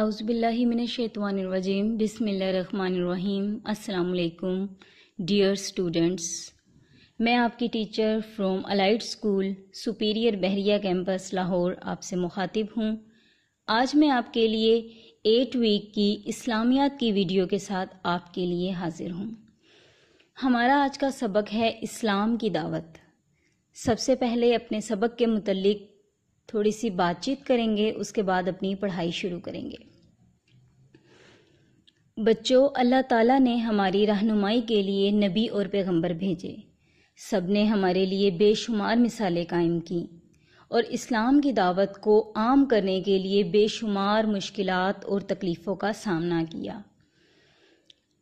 अउज़बिल्लिमिनशैतवानरवजीम बिसमीम अल्लाम dear students मैं आपकी teacher from Allied school Superior Bahria campus Lahore आपसे मुखातिब हूँ आज मैं आपके लिए एट वीक की इस्लामियात की वीडियो के साथ आपके लिए हाजिर हूँ हमारा आज का सबक है इस्लाम की दावत सबसे पहले अपने सबक के मतलब थोड़ी सी बातचीत करेंगे उसके बाद अपनी पढ़ाई शुरू करेंगे बच्चों अल्लाह ताला ने हमारी रहनुमाई के लिए नबी और पैगंबर भेजे सब ने हमारे लिए बेशुमार मिसालें कायम की और इस्लाम की दावत को आम करने के लिए बेशुमार मुश्किल और तकलीफ़ों का सामना किया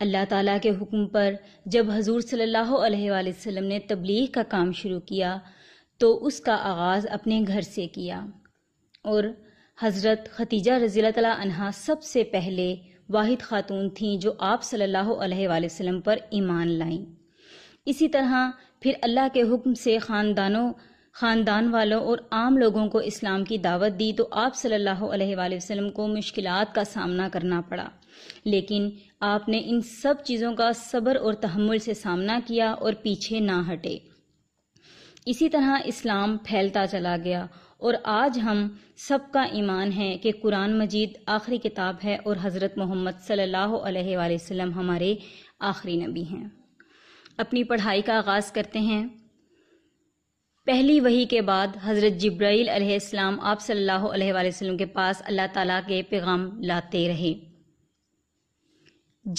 अल्लाह ताला के हुक्म पर जब हजूर सल्लल्लाहु अलैहि वसल्लम ने तबलीग का काम शुरू किया तो उसका आगाज़ अपने घर से किया और हज़रत खतीजा रजील तला सबसे पहले वाहिद खातून थीं जो आप सल्लल्लाहु वसल्लम पर ईमान लाईं इसी तरह फिर अल्लाह के हुक्म से ख़ानदानों ख़ानदान वालों और आम लोगों को इस्लाम की दावत दी तो आप सल्ला अलैहि को मुश्किल का सामना करना पड़ा लेकिन आपने इन सब चीज़ों का सब्र और तहमुल से सामना किया और पीछे ना हटे इसी तरह इस्लाम फैलता चला गया और आज हम सबका ईमान है कि कुरान मजीद आखिरी किताब है और हज़रत मोहम्मद सल्लल्लाहु वसल्लम हमारे आखिरी नबी हैं अपनी पढ़ाई का आगाज़ करते हैं पहली वही के बाद हज़रत जब्राईल अलैहिस्सलाम आप सल्लल्लाहु अलैहि वसल्लम के पास अल्लाह ताला के पैगाम लाते रहे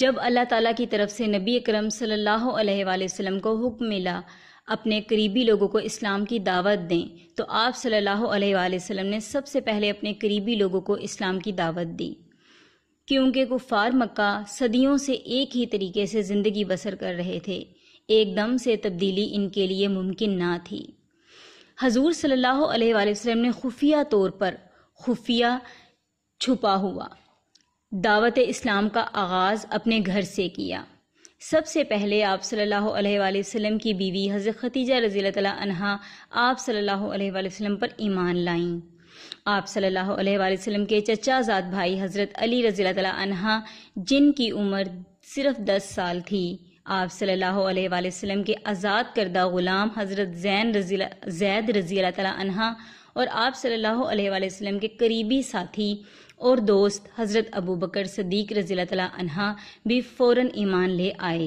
जब अल्लाह ताला की तरफ से नबी अकरम सल्लल्लाहु अलैहि वसल्लम को हुक्म मिला अपने करीबी लोगों को इस्लाम की दावत दें तो आप सल्लल्लाहु अलैहि वसल्लम ने सबसे पहले अपने करीबी लोगों को इस्लाम की दावत दी क्योंकि कुफार मक्का सदियों से एक ही तरीके से ज़िंदगी बसर कर रहे थे एकदम से तब्दीली इनके लिए मुमकिन ना थी हजूर सल्लल्लाहु अलैहि वसल्लम ने खुफिया तौर पर खुफिया छुपा हुआ दावत इस्लाम का आगाज़ अपने घर से किया सबसे पहले आप सल्लल्लाहु अलैहि वसल्लम की बीवी हज़रत खतीजा रज़ी अनहा आप सल्लल्लाहु अलैहि वसल्लम पर ईमान लाईं आप सल्लल्लाहु अलैहि वसल्लम के चचाजाद भाई हज़रत अली रज़ी अनहा जिनकी उम्र सिर्फ दस साल थी आप सल्लल्लाहु अलैहि वसल्लम के आज़ाद करदा ग़ुलाम हज़रत जैन रज़ी जैद रज़ी अनहा और आप सल्लल्लाहु अलैहि वसल्लम के करीबी साथी और दोस्त हज़रत अबू बकर सदीक रजील तला भी फ़ौर ईमान ले आए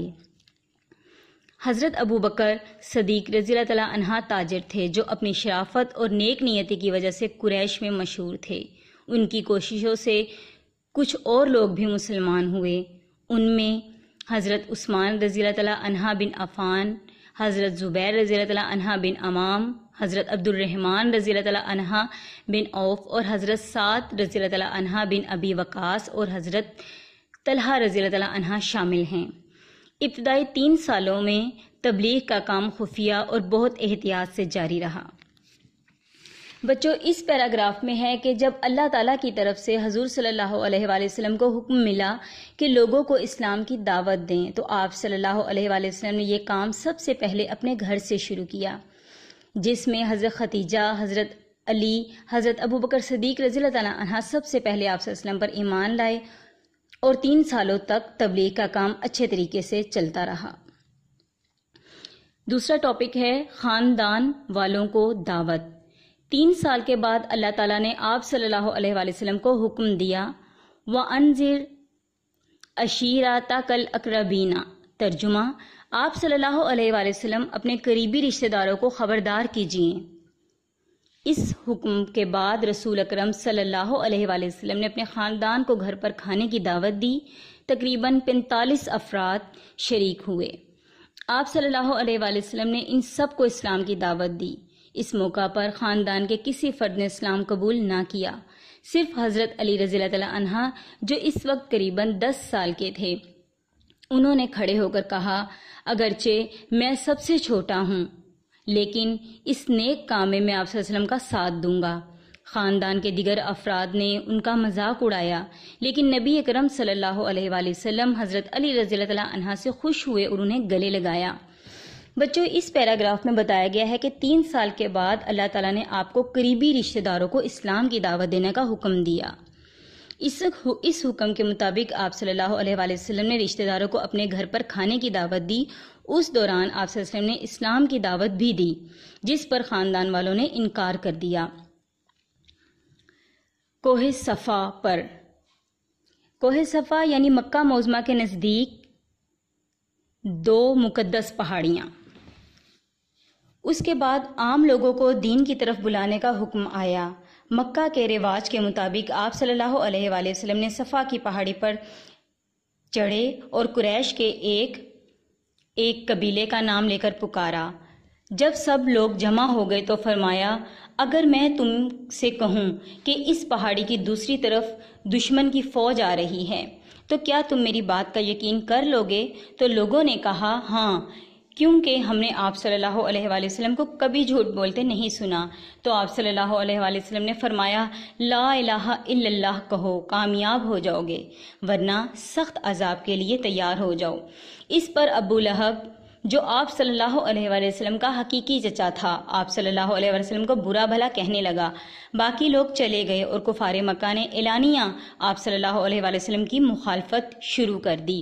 हज़रत अबू बकर सदीक रजील तला ताजर थे जो अपनी शराफत और नेक नीयती की वजह से कुरैश में मशहूर थे उनकी कोशिशों से कुछ और लोग भी मुसलमान हुए उनमें हज़रत उस्मान रजील तला बिन अफ़ान हज़रत ज़ुबैर रजील तला बिन अमाम हज़रत अब्दुलरहमान रज़ी तह बिन औफ और हज़रत सात रज़ी तह बिन अबी वकास और हज़रत तलहा रज़ी तह शामिल हैं इब्तदाई तीन सालों में तबलीग का काम खुफिया और बहुत एहतियात से जारी रहा बच्चों इस पैराग्राफ में है कि जब अल्लाह ताला की तरफ से हजूर सल्लल्लाहु अलैहि वसल्लम को हुक्म मिला कि लोगों को इस्लाम की दावत दें तो आप सल्लल्लाहु अलैहि वसल्लम ने यह काम सबसे पहले अपने घर से शुरू किया जिसमें हज़रत खतीजा हज़रत अली हज़रत अबू बकर सदीक रजील तह सबसे पहले आप पर ईमान लाए और तीन सालों तक तबलीग का काम अच्छे तरीके से चलता रहा दूसरा टॉपिक है ख़ानदान वालों को दावत तीन साल के बाद अल्लाह ताला ने आप सल्लल्लाहु अलैहि वसल्लम को हुक्म दिया व अनजिर अशीरा कल अकरबीना तर्जुमा आप सल्लल्लाहु अलैहि वसल्लम अपने करीबी रिश्तेदारों को खबरदार कीजिए इस हुक्म के बाद रसूल अकरम सल्लल्लाहु अलैहि वसल्लम ने अपने ख़ानदान को घर पर खाने की दावत दी तकरीबन 45 अफराद शरीक हुए आप सल्लल्लाहु अलैहि वसल्लम ने इन सब को इस्लाम की दावत दी इस मौका पर ख़ानदान के किसी फ़र्द ने इस्लाम कबूल ना किया सिर्फ हज़रत अली रज़ी अनहा जो इस वक्त करीबन दस साल के थे उन्होंने खड़े होकर कहा अगरचे मैं सबसे छोटा हूँ लेकिन इस नेक काम में मैं आपसे वसलम का साथ दूंगा ख़ानदान के दिगर अफराद ने उनका मजाक उड़ाया लेकिन नबी अकरम सल्लल्लाहु अलैहि वसल्लम हज़रत अली रज़ी तला से खुश हुए और उन्हें गले लगाया बच्चों इस पैराग्राफ में बताया गया है कि तीन साल के बाद अल्लाह ताला ने आपको करीबी रिश्तेदारों को इस्लाम की दावत देने का हुक्म दिया इस हु, इस हुक्म के मुताबिक आप सल्लल्लाहु अलैहि वसल्लम ने रिश्तेदारों को अपने घर पर खाने की दावत दी उस दौरान आप वसल्लम ने इस्लाम की दावत भी दी जिस पर ख़ानदान वालों ने इनकार कर दिया कोहे सफ़ा पर कोहे सफ़ा यानी मक्का मौजमा के नज़दीक दो मुकद्दस पहाड़ियाँ उसके बाद आम लोगों को दीन की तरफ बुलाने का हुक्म आया मक्का के रिवाज के मुताबिक आप सल्लल्लाहु अलैहि वसल्लम ने सफ़ा की पहाड़ी पर चढ़े और कुरैश के एक एक कबीले का नाम लेकर पुकारा जब सब लोग जमा हो गए तो फरमाया अगर मैं तुम से कहूँ कि इस पहाड़ी की दूसरी तरफ दुश्मन की फौज आ रही है तो क्या तुम मेरी बात का यकीन कर लोगे तो लोगों ने कहा हाँ क्योंकि हमने आप सल्लल्लाहु अलैहि वसल्लम को कभी झूठ बोलते नहीं सुना तो आप सल्लल्लाहु अलैहि वसल्लम ने फरमाया ला इलाहा इल्लल्लाह कहो कामयाब हो जाओगे वरना सख्त अजाब के लिए तैयार हो जाओ इस पर अबू लहब जो आप सल्लल्लाहु अलैहि वसल्लम का हकीकी चचा था आप सल्लल्लाहु अलैहि वसल्लम को बुरा भला कहने लगा बाकी लोग चले गए और कुफारे मक्का ने एलानिया आप सल्लल्लाहु अलैहि वसल्लम की मुखालफत शुरू कर दी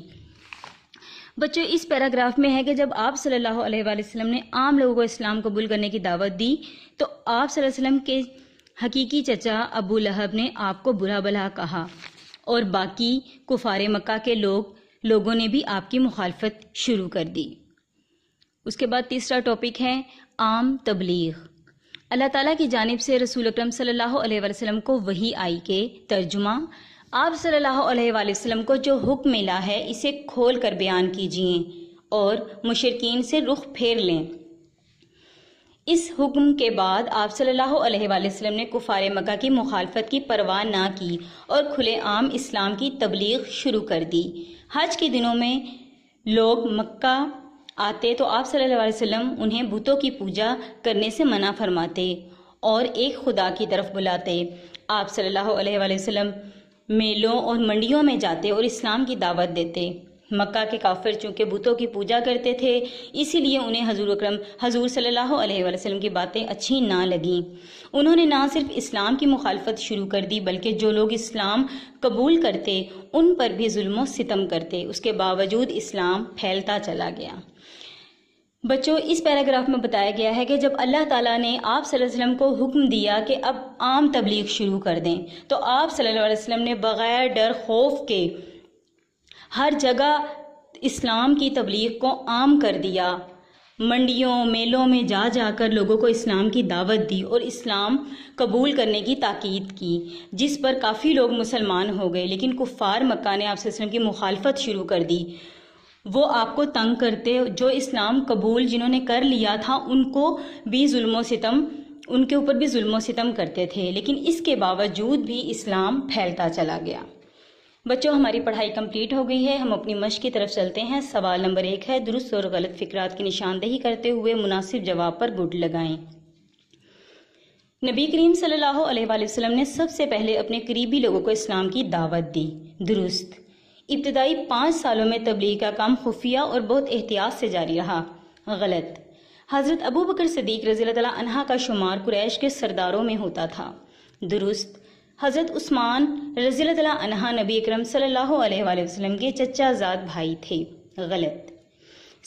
बच्चों इस पैराग्राफ में है कि जब आप सल्लल्लाहु अलैहि वसल्लम ने आम लोगों को इस्लाम कबूल करने की दावत दी तो आप वसल्लम के हकीकी चचा अबू लहब ने आपको बुरा भला कहा और बाकी कुफार मक्का के लोग लोगों ने भी आपकी मुखालफत शुरू कर दी उसके बाद तीसरा टॉपिक है आम तबलीग अल्लाह ताला की जानब से रसूल अक्रम सल्लल्लाहु अलैहि वसल्लम को वही आई के तर्जुमा आप सल्लल्लाहु को जो हुक्म मिला है इसे खोल कर बयान कीजिए और मुशरकिन से रुख फेर लें इस हुक्म के बाद आप सल्हसम ने कुफार मका की मुखालफत की परवाह ना की और खुलेआम इस्लाम की तबलीग शुरू कर दी हज के दिनों में लोग मक्का आते तो आप सल्हसम उन्हें बुतों की पूजा करने से मना फरमाते और एक खुदा की तरफ बुलाते आप सल्लल्लाहु अलैहि वसल्लम मेलों और मंडियों में जाते और इस्लाम की दावत देते मक्का के काफिर चूंकि बुतों की पूजा करते थे इसीलिए उन्हें हजूर अक्रम हजूर सल्लल्लाहु अलैहि वसल्लम की बातें अच्छी ना लगीं उन्होंने ना सिर्फ इस्लाम की मुखालफत शुरू कर दी बल्कि जो लोग इस्लाम कबूल करते उन पर भी जुल्म सितम करते उसके बावजूद इस्लाम फैलता चला गया बच्चों इस पैराग्राफ में बताया गया है कि जब अल्लाह ताला ने आप वसल्लम को हुक्म दिया कि अब आम तबलीग शुरू कर दें तो आप सल्लल्लाहु अलैहि वसल्लम ने बग़ैर डर खौफ के हर जगह इस्लाम की तबलीग को आम कर दिया मंडियों मेलों में जा जाकर लोगों को इस्लाम की दावत दी और इस्लाम कबूल करने की ताकीद की जिस पर काफ़ी लोग मुसलमान हो गए लेकिन कुफ़ार मक्का ने आप की मुखालफत शुरू कर दी वो आपको तंग करते जो इस्लाम कबूल जिन्होंने कर लिया था उनको भी जुल्म सितम उनके ऊपर भी जुल्म सितम करते थे लेकिन इसके बावजूद भी इस्लाम फैलता चला गया बच्चों हमारी पढ़ाई कंप्लीट हो गई है हम अपनी मश की तरफ चलते हैं सवाल नंबर एक है दुरुस्त और गलत फिक्रात की निशानदेही करते हुए मुनासिब जवाब पर गुड लगाएं नबी करीम सल्लल्लाहु अलैहि वसल्लम ने सबसे पहले अपने करीबी लोगों को इस्लाम की दावत दी दुरुस्त इब्तदाई पाँच सालों में तबलीग का काम खुफिया और बहुत एहतियात से जारी रहा गलत हज़रत अबू बकर सदीक रजील तला का शुमार कुरैश के सरदारों में होता था दुरुस्त हज़रत उस्मान रजील तला नबी अक्रम सम के चचाजाद भाई थे गलत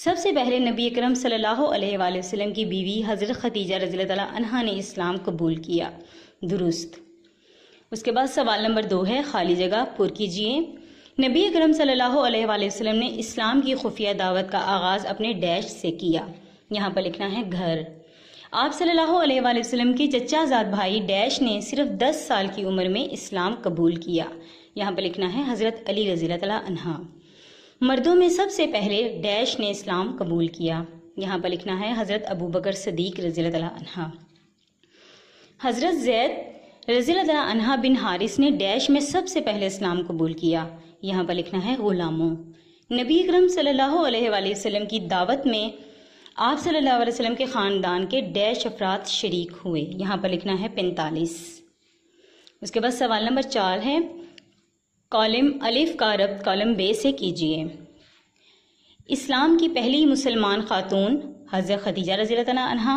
सबसे पहले नबी अक्रम सम की बीवी हज़रत खतीजा रजील तला ने इस्लाम कबूल किया दुरुस्त उसके बाद सवाल नंबर दो है खाली जगह पुर कीजिए नबी अक्रम सम ने इस्लाम की खुफिया दावत का आगाज़ अपने डैश से किया यहाँ पर लिखना है घर आप सल्लल्लाहु अलैहि वसल्लम के जात भाई डैश ने सिर्फ 10 साल की उम्र में इस्लाम कबूल किया यहाँ पर लिखना है हज़रत अली रजील तला मर्दों में सबसे पहले डैश ने इस्लाम कबूल किया यहाँ पर लिखना है हज़रत अबू बकर सदीक रजील तला हज़रत जैद रजील तला बिन हारिस ने डैश में सबसे पहले इस्लाम कबूल किया यहाँ पर लिखना है गुलामों नबी अक्रम सल्लल्लाहु अलैहि वसल्लम की दावत में आप सल्लल्लाहु अलैहि वसल्लम के ख़ानदान के डैश अफराद शरीक हुए यहाँ पर लिखना है पैंतालीस उसके बाद सवाल नंबर चार है कॉलम अलिफ का रब्त कॉलम बे से कीजिए इस्लाम की पहली मुसलमान खातून हज़रत खदीजा रजी तहा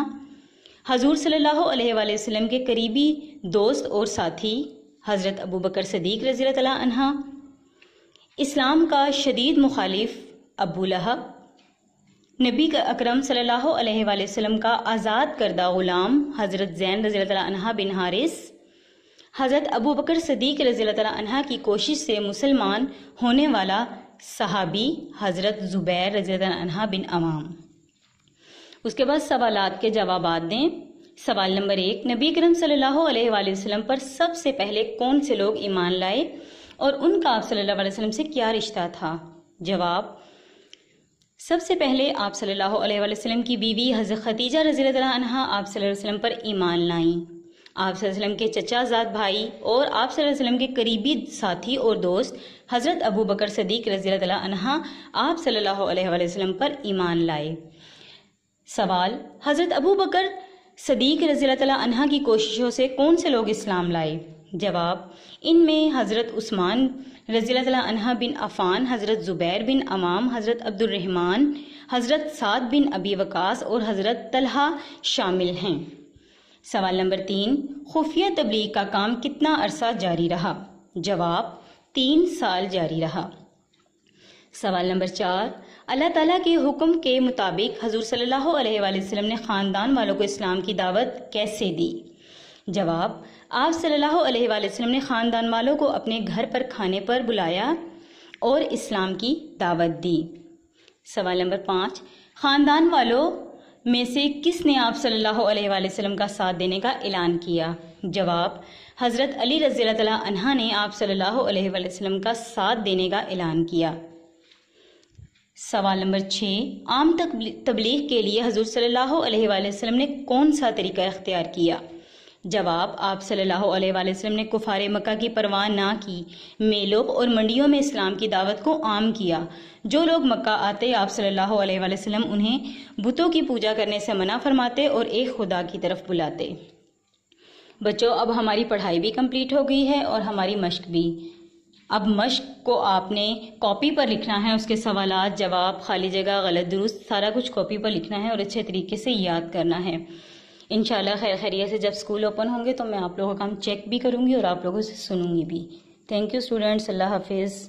हजूर सल्लल्लाहु अलैहि वसल्लम के करीबी दोस्त और साथी हज़रत अबू बकर सदीक रजी तहा इस्लाम का शदीद मुखालिफ अबू लहब नबी अकरम सल्लल्लाहु अलैहि का आज़ाद करदा ग़ुलाम हज़रत जैन रज़ी तह बिन हारिस हज़रत अबू बकर सदीक रज़ी तह की कोशिश से मुसलमान होने वाला सहाबी हज़रत ज़ुबैर रज़ी तह बिन अवाम उसके बाद सवाल के जवाब दें सवाल नंबर एक नबी करम सल्लल्लाहु अलैहि वसल्लम पर सबसे पहले कौन से लोग ईमान लाए और उनका आप सल्लल्लाहु अलैहि वसल्लम से क्या रिश्ता था जवाब सबसे पहले आप सल्लल्लाहु अलैहि वसल्लम की बीवी हज़रत खतीजा रजी अनहा आप सल्लल्लाहु अलैहि वसल्लम पर ईमान लाई आप वसल्लम के चचा जात भाई और आप वसल्लम के करीबी साथी और दोस्त हज़रत अबू बकर सदीक रजी अनहा आप सल्लल्लाहु अलैहि वसल्लम पर ईमान लाए सवाल हज़रत अबू बकर सदीक रजी अनहा की कोशिशों से कौन से लोग इस्लाम लाए जवाब इनमें हज़रत उस्मान रजील अनहा बिन अफ़ान हज़रत ज़ुबैर बिन अमाम हज़रत अब्दुलरहमान हज़रत साद बिन अबी वकास और हज़रत तलहा शामिल हैं सवाल नंबर तीन खुफिया तबलीग का काम कितना अरसा जारी रहा जवाब तीन साल जारी रहा सवाल नंबर चार अल्लाह ताला के हुक्म के मुताबिक हजूर सल्लल्लाहु अलैहि वसल्लम ने ख़ानदान वालों को इस्लाम की दावत कैसे दी जवाब आप सल्लल्लाहु अलैहि वसल्लम ने ख़ानदान वालों को अपने घर पर खाने पर बुलाया और इस्लाम की दावत दी सवाल नंबर पाँच ख़ानदान वालों में से किसने आप सल्लल्लाहु अलैहि वसल्लम का साथ देने का ऐलान किया जवाब हज़रत अली रज़ी अनहा ने आप सल्लल्लाहु अलैहि वसल्लम का साथ देने का ऐलान किया सवाल नंबर छः आम तबलीग के लिए हजूर सल्लल्लाहु अलैहि वसल्लम ने कौन सा तरीका इख्तियार किया जवाब आप सल्लल्लाहु अलैहि वसल्लम ने कुफार मक्का की परवाह ना की मेलों और मंडियों में इस्लाम की दावत को आम किया जो लोग मक्का आते आप सल्लल्लाहु अलैहि वसल्लम उन्हें बुतों की पूजा करने से मना फरमाते और एक खुदा की तरफ बुलाते बच्चों अब हमारी पढ़ाई भी कंप्लीट हो गई है और हमारी मश्क भी अब मश्क को आपने कॉपी पर लिखना है उसके सवाल जवाब खाली जगह गलत दुरुस्त सारा कुछ कॉपी पर लिखना है और अच्छे तरीके से याद करना है इन खैर खैरिया से जब स्कूल ओपन होंगे तो मैं आप लोगों का काम चेक भी करूँगी और आप लोगों से सुनूँगी भी थैंक यू स्टूडेंट्स अल्लाह हाफिज़